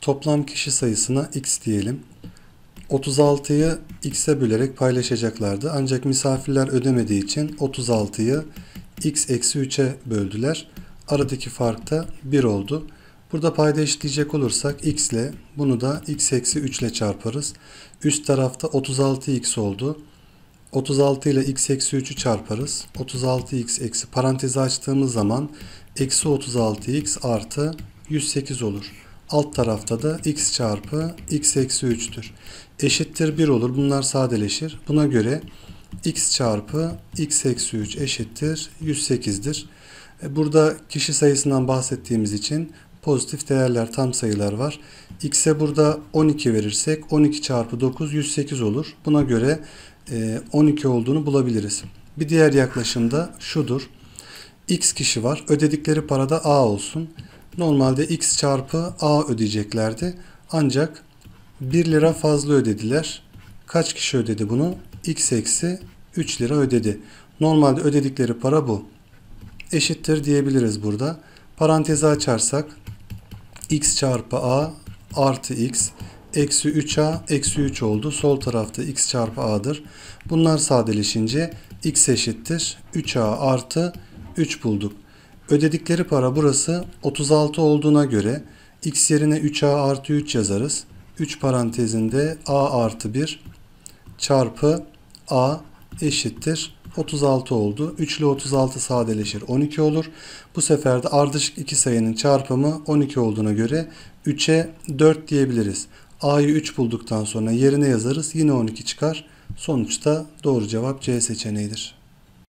Toplam kişi sayısına x diyelim. 36'yı x'e bölerek paylaşacaklardı. Ancak misafirler ödemediği için 36'yı x eksi 3'e böldüler. Aradaki fark da 1 oldu. Burada payda eşitleyecek olursak x ile bunu da x eksi 3 ile çarparız. Üst tarafta 36x oldu. 36 ile x eksi 3'ü çarparız. 36x eksi parantezi açtığımız zaman eksi 36x artı 108 olur. Alt tarafta da x çarpı x eksi 3'tür. Eşittir 1 olur. Bunlar sadeleşir. Buna göre x çarpı x eksi 3 eşittir 108'dir. E, burada kişi sayısından bahsettiğimiz için pozitif değerler tam sayılar var. X'e burada 12 verirsek 12 çarpı 9 108 olur. Buna göre 12 e, olduğunu bulabiliriz. Bir diğer yaklaşım da şudur. X kişi var. Ödedikleri parada A olsun. Normalde x çarpı a ödeyeceklerdi. Ancak 1 lira fazla ödediler. Kaç kişi ödedi bunu? x eksi 3 lira ödedi. Normalde ödedikleri para bu. Eşittir diyebiliriz burada. Parantezi açarsak x çarpı a artı x eksi 3a eksi 3 oldu. Sol tarafta x çarpı a'dır. Bunlar sadeleşince x eşittir 3a artı 3 bulduk. Ödedikleri para burası 36 olduğuna göre x yerine 3a artı 3 yazarız. 3 parantezinde a artı 1 çarpı a eşittir 36 oldu. 3 ile 36 sadeleşir 12 olur. Bu sefer de ardışık iki sayının çarpımı 12 olduğuna göre 3'e 4 diyebiliriz. A'yı 3 bulduktan sonra yerine yazarız. Yine 12 çıkar. Sonuçta doğru cevap C seçeneğidir.